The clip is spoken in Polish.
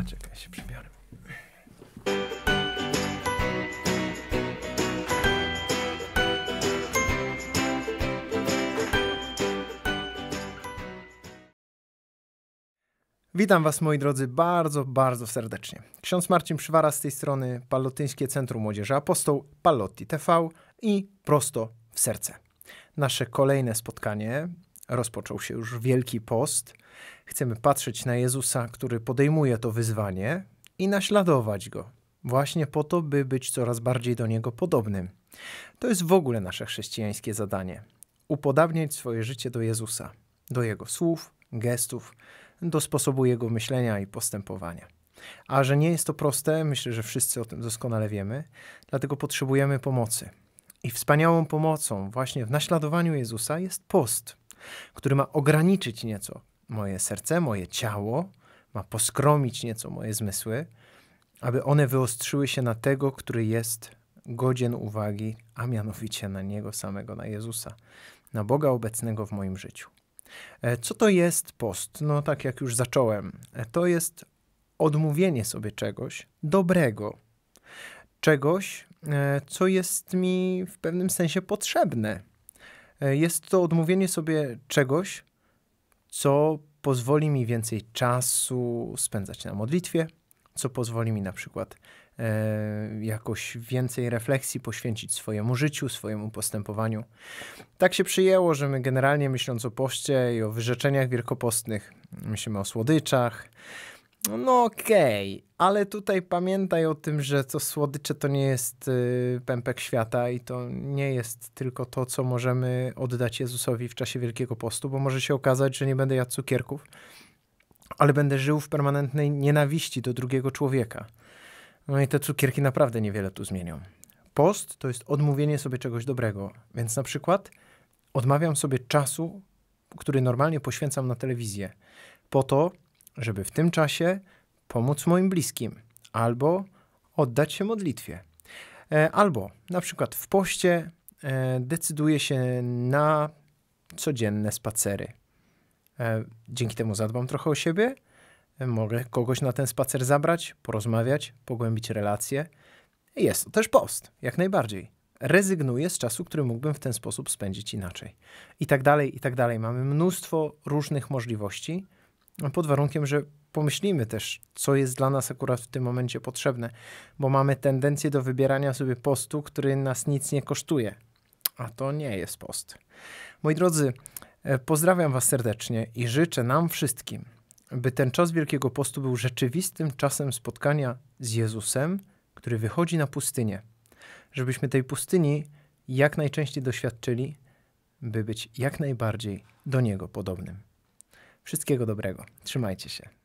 A czekaj, się przebiorę. Witam Was, moi drodzy, bardzo, bardzo serdecznie. Ksiądz Marcin Przywara z tej strony, Palotyńskie Centrum Młodzieży Apostoł, Pallotti TV i Prosto w Serce. Nasze kolejne spotkanie Rozpoczął się już Wielki Post. Chcemy patrzeć na Jezusa, który podejmuje to wyzwanie i naśladować go, właśnie po to, by być coraz bardziej do niego podobnym. To jest w ogóle nasze chrześcijańskie zadanie: upodabniać swoje życie do Jezusa, do jego słów, gestów, do sposobu jego myślenia i postępowania. A że nie jest to proste, myślę, że wszyscy o tym doskonale wiemy, dlatego potrzebujemy pomocy. I wspaniałą pomocą właśnie w naśladowaniu Jezusa jest post który ma ograniczyć nieco moje serce, moje ciało, ma poskromić nieco moje zmysły, aby one wyostrzyły się na tego, który jest godzien uwagi, a mianowicie na Niego samego, na Jezusa, na Boga obecnego w moim życiu. E, co to jest post? No, tak jak już zacząłem, e, to jest odmówienie sobie czegoś dobrego, czegoś, e, co jest mi w pewnym sensie potrzebne E, jest to odmówienie sobie czegoś, co pozwoli mi więcej czasu spędzać na modlitwie, co pozwoli mi na przykład e, jakoś więcej refleksji poświęcić swojemu życiu, swojemu postępowaniu. Tak się przyjęło, że my generalnie myśląc o poście i o wyrzeczeniach wielkopostnych, myślimy o słodyczach, no okej, okay. ale tutaj pamiętaj o tym, że to słodycze to nie jest y, pępek świata i to nie jest tylko to, co możemy oddać Jezusowi w czasie Wielkiego Postu, bo może się okazać, że nie będę jadł cukierków, ale będę żył w permanentnej nienawiści do drugiego człowieka. No i te cukierki naprawdę niewiele tu zmienią. Post to jest odmówienie sobie czegoś dobrego, więc na przykład odmawiam sobie czasu, który normalnie poświęcam na telewizję, po to, żeby w tym czasie pomóc moim bliskim albo oddać się modlitwie. E, albo na przykład w poście e, decyduję się na codzienne spacery. E, dzięki temu zadbam trochę o siebie, mogę kogoś na ten spacer zabrać, porozmawiać, pogłębić relacje. Jest to też post, jak najbardziej. Rezygnuję z czasu, który mógłbym w ten sposób spędzić inaczej. I tak dalej, i tak dalej. Mamy mnóstwo różnych możliwości. No, pod warunkiem, że pomyślimy też, co jest dla nas akurat w tym momencie potrzebne, bo mamy tendencję do wybierania sobie postu, który nas nic nie kosztuje, a to nie jest post. Moi drodzy, e, pozdrawiam Was serdecznie i życzę nam wszystkim, by ten czas Wielkiego Postu był rzeczywistym czasem spotkania z Jezusem, który wychodzi na pustynię, żebyśmy tej pustyni jak najczęściej doświadczyli, by być jak najbardziej do Niego podobnym. Wszystkiego dobrego. Trzymajcie się.